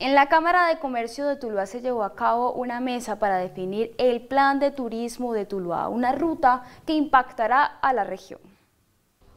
En la Cámara de Comercio de Tuluá se llevó a cabo una mesa para definir el plan de turismo de Tuluá, una ruta que impactará a la región.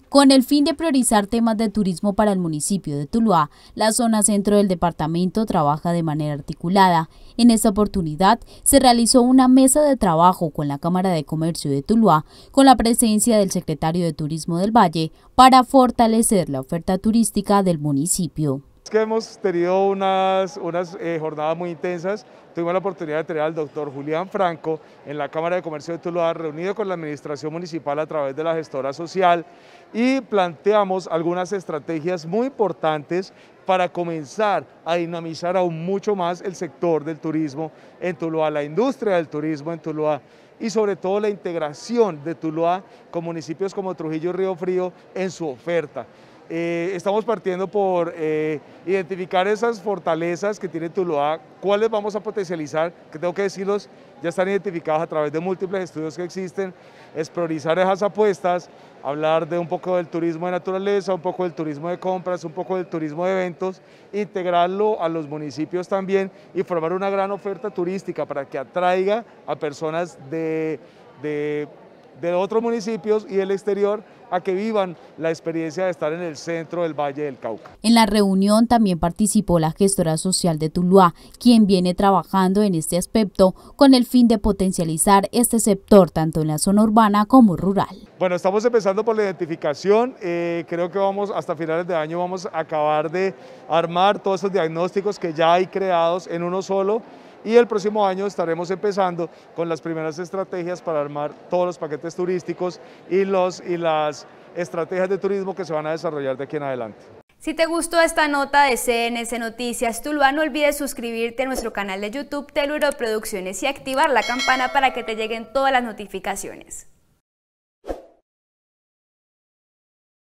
Con el fin de priorizar temas de turismo para el municipio de Tuluá, la zona centro del departamento trabaja de manera articulada. En esta oportunidad se realizó una mesa de trabajo con la Cámara de Comercio de Tuluá, con la presencia del secretario de Turismo del Valle, para fortalecer la oferta turística del municipio que hemos tenido unas, unas eh, jornadas muy intensas. Tuvimos la oportunidad de tener al doctor Julián Franco en la Cámara de Comercio de Tuluá, reunido con la Administración Municipal a través de la gestora social y planteamos algunas estrategias muy importantes para comenzar a dinamizar aún mucho más el sector del turismo en Tuluá, la industria del turismo en Tuluá y sobre todo la integración de Tuluá con municipios como Trujillo y Río Frío en su oferta. Eh, estamos partiendo por eh, identificar esas fortalezas que tiene Tuluá, cuáles vamos a potencializar, que tengo que decirlos, ya están identificadas a través de múltiples estudios que existen, es esas apuestas, hablar de un poco del turismo de naturaleza, un poco del turismo de compras, un poco del turismo de eventos, integrarlo a los municipios también y formar una gran oferta turística para que atraiga a personas de de otros municipios y del exterior a que vivan la experiencia de estar en el centro del Valle del Cauca. En la reunión también participó la gestora social de Tuluá, quien viene trabajando en este aspecto con el fin de potencializar este sector tanto en la zona urbana como rural. Bueno, estamos empezando por la identificación, eh, creo que vamos hasta finales de año vamos a acabar de armar todos esos diagnósticos que ya hay creados en uno solo y el próximo año estaremos empezando con las primeras estrategias para armar todos los paquetes turísticos y, los, y las estrategias de turismo que se van a desarrollar de aquí en adelante. Si te gustó esta nota de CNS, Noticias Tuluá, no olvides suscribirte a nuestro canal de YouTube Teluro Producciones y activar la campana para que te lleguen todas las notificaciones.